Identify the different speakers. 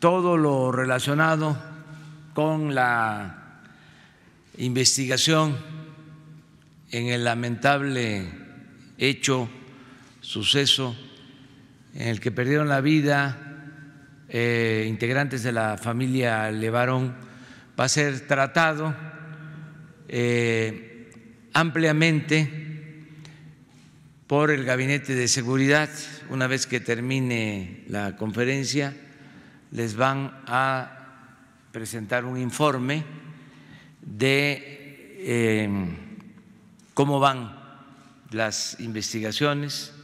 Speaker 1: todo lo relacionado con la investigación en el lamentable hecho, suceso en el que perdieron la vida eh, integrantes de la familia Levarón, va a ser tratado eh, ampliamente por el Gabinete de Seguridad una vez que termine la conferencia les van a presentar un informe de eh, cómo van las investigaciones